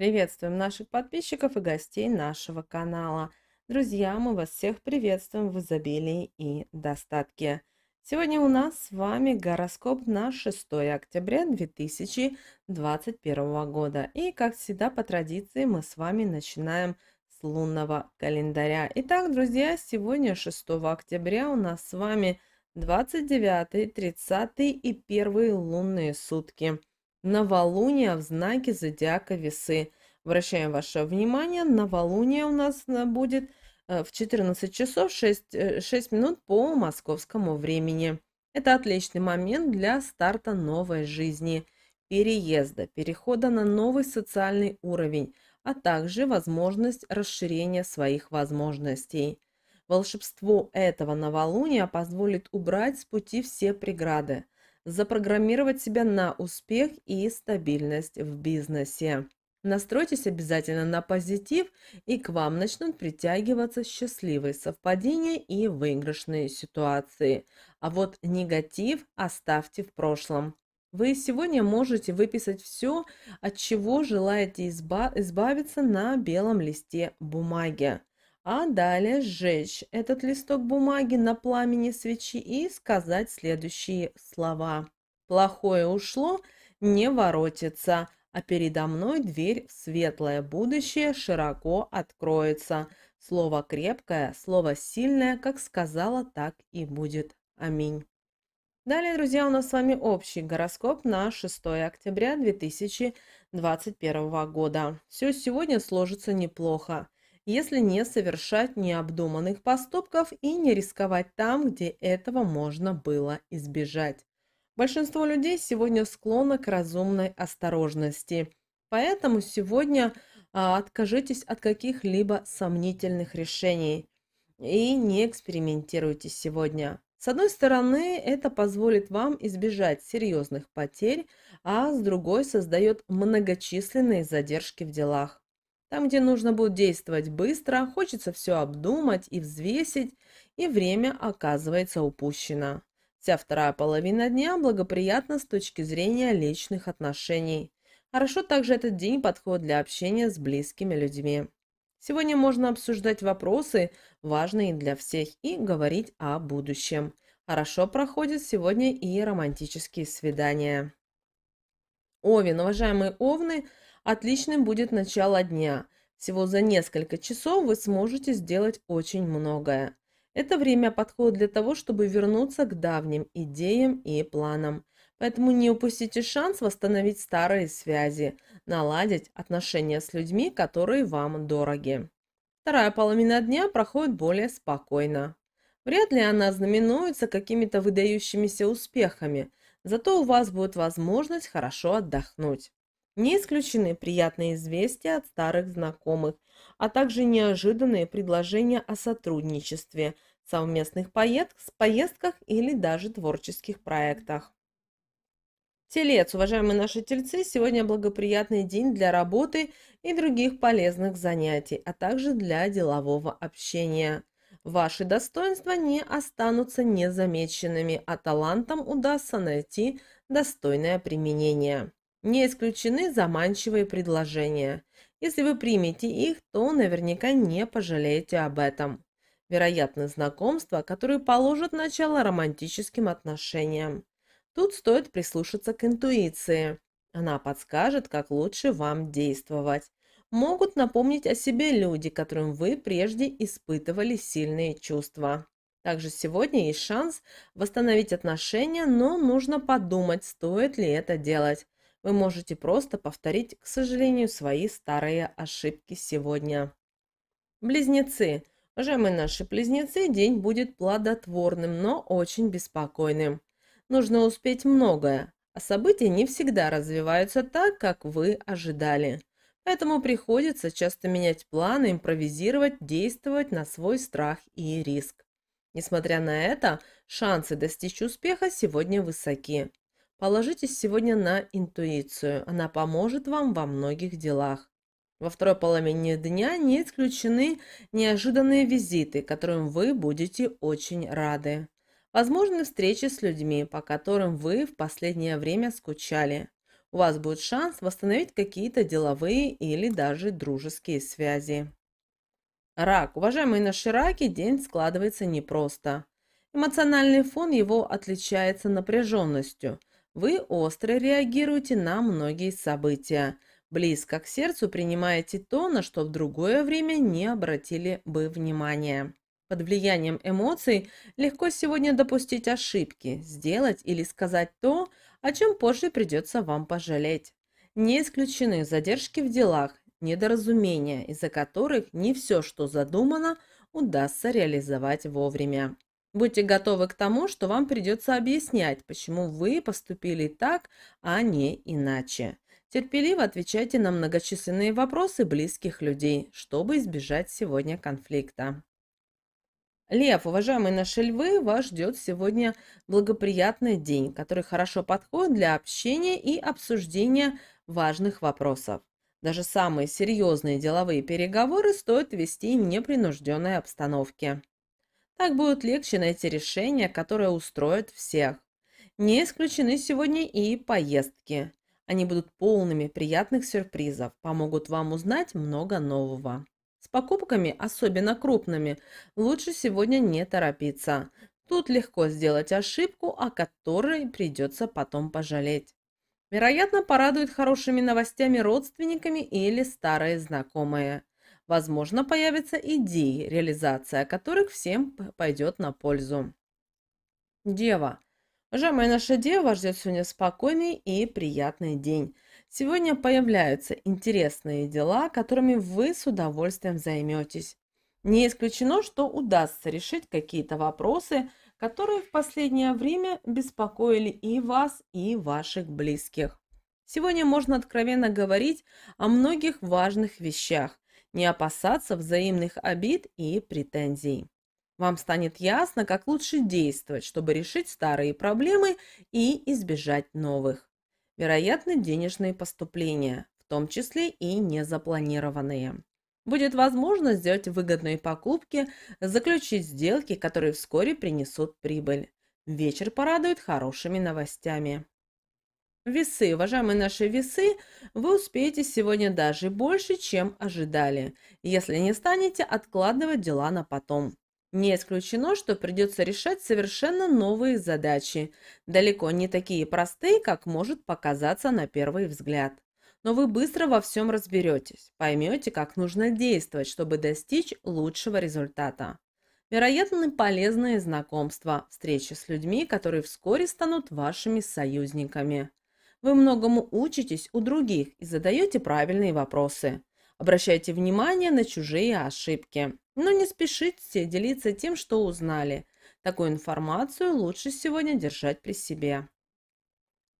Приветствуем наших подписчиков и гостей нашего канала. Друзья, мы вас всех приветствуем в изобилии и достатке. Сегодня у нас с вами гороскоп на 6 октября 2021 года. И, как всегда, по традиции мы с вами начинаем с лунного календаря. Итак, друзья, сегодня 6 октября у нас с вами 29, 30 и 1 лунные сутки – новолуние в знаке зодиака весы. Обращаем ваше внимание, новолуние у нас будет э, в 14 часов 6, 6 э, минут по московскому времени. Это отличный момент для старта новой жизни, переезда, перехода на новый социальный уровень, а также возможность расширения своих возможностей. Волшебство этого новолуния позволит убрать с пути все преграды – запрограммировать себя на успех и стабильность в бизнесе. Настройтесь обязательно на позитив, и к вам начнут притягиваться счастливые совпадения и выигрышные ситуации. А вот негатив оставьте в прошлом. Вы сегодня можете выписать все, от чего желаете избавиться на белом листе бумаги а далее сжечь этот листок бумаги на пламени свечи и сказать следующие слова. «Плохое ушло, не воротится, а передо мной дверь в светлое будущее широко откроется. Слово крепкое, слово сильное, как сказала, так и будет. Аминь». Далее, друзья, у нас с вами общий гороскоп на 6 октября 2021 года. Все сегодня сложится неплохо если не совершать необдуманных поступков и не рисковать там, где этого можно было избежать. Большинство людей сегодня склонно к разумной осторожности, поэтому сегодня а, откажитесь от каких-либо сомнительных решений и не экспериментируйте сегодня. С одной стороны, это позволит вам избежать серьезных потерь, а с другой создает многочисленные задержки в делах. Там, где нужно будет действовать быстро, хочется все обдумать и взвесить, и время оказывается упущено. Вся вторая половина дня благоприятна с точки зрения личных отношений. Хорошо также этот день подходит для общения с близкими людьми. Сегодня можно обсуждать вопросы, важные для всех, и говорить о будущем. Хорошо проходят сегодня и романтические свидания. Овен, уважаемые овны, отличным будет начало дня. Всего за несколько часов вы сможете сделать очень многое. Это время подходит для того, чтобы вернуться к давним идеям и планам. Поэтому не упустите шанс восстановить старые связи, наладить отношения с людьми, которые вам дороги. Вторая половина дня проходит более спокойно. Вряд ли она знаменуется какими-то выдающимися успехами, зато у вас будет возможность хорошо отдохнуть. Не исключены приятные известия от старых знакомых, а также неожиданные предложения о сотрудничестве, совместных поездках или даже творческих проектах. Телец, уважаемые наши тельцы, сегодня благоприятный день для работы и других полезных занятий, а также для делового общения. Ваши достоинства не останутся незамеченными, а талантам удастся найти достойное применение. Не исключены заманчивые предложения. Если вы примете их, то наверняка не пожалеете об этом. Вероятны знакомства, которые положат начало романтическим отношениям. Тут стоит прислушаться к интуиции. Она подскажет, как лучше вам действовать. Могут напомнить о себе люди, которым вы прежде испытывали сильные чувства. Также сегодня есть шанс восстановить отношения, но нужно подумать, стоит ли это делать вы можете просто повторить, к сожалению, свои старые ошибки сегодня. Близнецы. Уважаемые наши близнецы, день будет плодотворным, но очень беспокойным. Нужно успеть многое, а события не всегда развиваются так, как вы ожидали. Поэтому приходится часто менять планы, импровизировать, действовать на свой страх и риск. Несмотря на это, шансы достичь успеха сегодня высоки. Положитесь сегодня на интуицию, она поможет вам во многих делах. Во второй половине дня не исключены неожиданные визиты, которым вы будете очень рады. Возможны встречи с людьми, по которым вы в последнее время скучали. У вас будет шанс восстановить какие-то деловые или даже дружеские связи. Рак. Уважаемые наши раки, день складывается непросто. Эмоциональный фон его отличается напряженностью – вы остро реагируете на многие события, близко к сердцу принимаете то, на что в другое время не обратили бы внимания. Под влиянием эмоций легко сегодня допустить ошибки, сделать или сказать то, о чем позже придется вам пожалеть. Не исключены задержки в делах, недоразумения, из-за которых не все, что задумано, удастся реализовать вовремя. Будьте готовы к тому, что вам придется объяснять, почему вы поступили так, а не иначе. Терпеливо отвечайте на многочисленные вопросы близких людей, чтобы избежать сегодня конфликта. Лев, уважаемые наши львы, вас ждет сегодня благоприятный день, который хорошо подходит для общения и обсуждения важных вопросов. Даже самые серьезные деловые переговоры стоит вести в непринужденной обстановке. Так будет легче найти решение, которое устроит всех. Не исключены сегодня и поездки. Они будут полными приятных сюрпризов, помогут вам узнать много нового. С покупками, особенно крупными, лучше сегодня не торопиться. Тут легко сделать ошибку, о которой придется потом пожалеть. Вероятно, порадует хорошими новостями родственниками или старые знакомые. Возможно, появятся идеи, реализация которых всем пойдет на пользу. Дева. Уважаемая наша Дева ждет сегодня спокойный и приятный день. Сегодня появляются интересные дела, которыми вы с удовольствием займетесь. Не исключено, что удастся решить какие-то вопросы, которые в последнее время беспокоили и вас, и ваших близких. Сегодня можно откровенно говорить о многих важных вещах, не опасаться взаимных обид и претензий. Вам станет ясно, как лучше действовать, чтобы решить старые проблемы и избежать новых. Вероятно, денежные поступления, в том числе и незапланированные. Будет возможно сделать выгодные покупки, заключить сделки, которые вскоре принесут прибыль. Вечер порадует хорошими новостями. Весы, уважаемые наши весы, вы успеете сегодня даже больше, чем ожидали, если не станете откладывать дела на потом. Не исключено, что придется решать совершенно новые задачи, далеко не такие простые, как может показаться на первый взгляд. Но вы быстро во всем разберетесь, поймете, как нужно действовать, чтобы достичь лучшего результата. Вероятны полезные знакомства, встречи с людьми, которые вскоре станут вашими союзниками. Вы многому учитесь у других и задаете правильные вопросы. Обращайте внимание на чужие ошибки. Но не спешите делиться тем, что узнали. Такую информацию лучше сегодня держать при себе.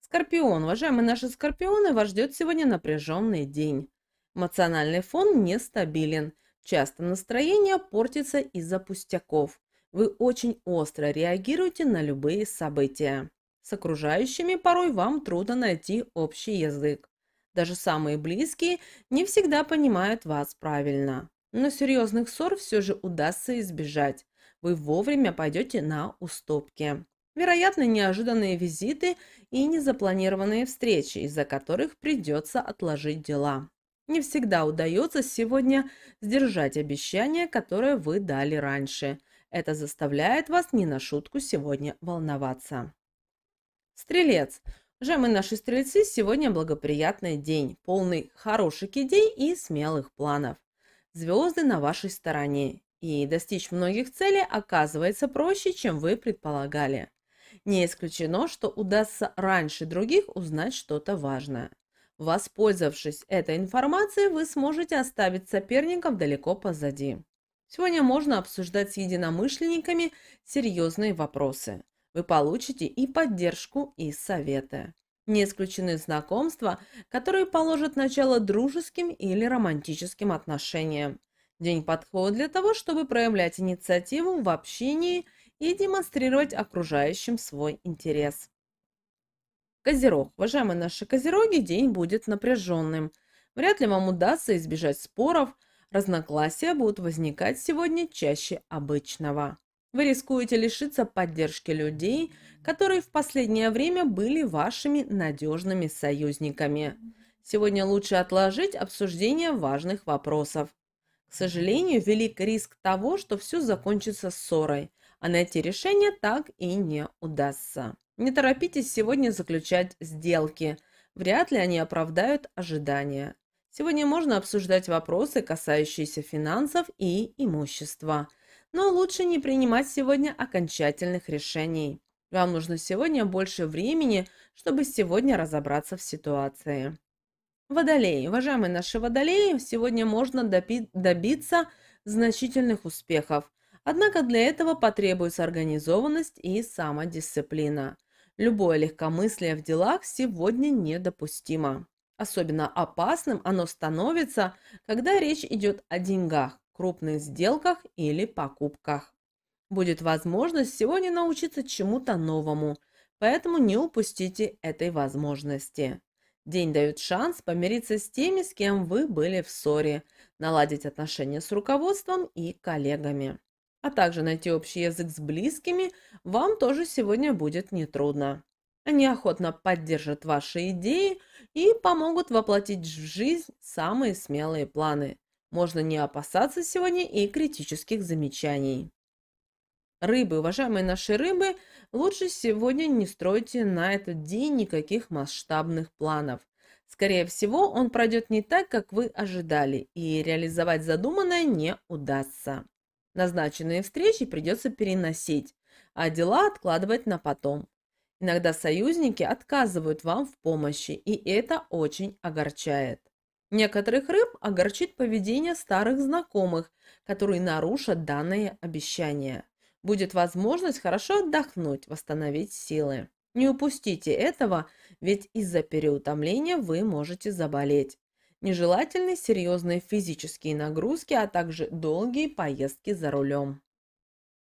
Скорпион. Уважаемые наши скорпионы, вас ждет сегодня напряженный день. Эмоциональный фон нестабилен. Часто настроение портится из-за пустяков. Вы очень остро реагируете на любые события. С окружающими порой вам трудно найти общий язык. Даже самые близкие не всегда понимают вас правильно. Но серьезных ссор все же удастся избежать. Вы вовремя пойдете на уступки. Вероятно, неожиданные визиты и незапланированные встречи, из-за которых придется отложить дела. Не всегда удается сегодня сдержать обещание, которое вы дали раньше. Это заставляет вас не на шутку сегодня волноваться. Стрелец. Уважаемые наши стрельцы, сегодня благоприятный день, полный хороших идей и смелых планов. Звезды на вашей стороне, и достичь многих целей оказывается проще, чем вы предполагали. Не исключено, что удастся раньше других узнать что-то важное. Воспользовавшись этой информацией, вы сможете оставить соперников далеко позади. Сегодня можно обсуждать с единомышленниками серьезные вопросы вы получите и поддержку, и советы. Не исключены знакомства, которые положат начало дружеским или романтическим отношениям. День подходит для того, чтобы проявлять инициативу в общении и демонстрировать окружающим свой интерес. Козерог. Уважаемые наши козероги, день будет напряженным. Вряд ли вам удастся избежать споров, разногласия будут возникать сегодня чаще обычного. Вы рискуете лишиться поддержки людей, которые в последнее время были вашими надежными союзниками. Сегодня лучше отложить обсуждение важных вопросов. К сожалению, велик риск того, что все закончится ссорой, а найти решение так и не удастся. Не торопитесь сегодня заключать сделки. Вряд ли они оправдают ожидания. Сегодня можно обсуждать вопросы, касающиеся финансов и имущества – но лучше не принимать сегодня окончательных решений. Вам нужно сегодня больше времени, чтобы сегодня разобраться в ситуации. Водолеи. Уважаемые наши водолеи, сегодня можно добиться значительных успехов. Однако для этого потребуется организованность и самодисциплина. Любое легкомыслие в делах сегодня недопустимо. Особенно опасным оно становится, когда речь идет о деньгах крупных сделках или покупках. Будет возможность сегодня научиться чему-то новому, поэтому не упустите этой возможности. День дает шанс помириться с теми, с кем вы были в ссоре, наладить отношения с руководством и коллегами. А также найти общий язык с близкими вам тоже сегодня будет нетрудно. Они охотно поддержат ваши идеи и помогут воплотить в жизнь самые смелые планы можно не опасаться сегодня и критических замечаний. Рыбы, уважаемые наши рыбы, лучше сегодня не стройте на этот день никаких масштабных планов. Скорее всего, он пройдет не так, как вы ожидали, и реализовать задуманное не удастся. Назначенные встречи придется переносить, а дела откладывать на потом. Иногда союзники отказывают вам в помощи, и это очень огорчает. Некоторых рыб огорчит поведение старых знакомых, которые нарушат данные обещания. Будет возможность хорошо отдохнуть, восстановить силы. Не упустите этого, ведь из-за переутомления вы можете заболеть. Нежелательны серьезные физические нагрузки, а также долгие поездки за рулем.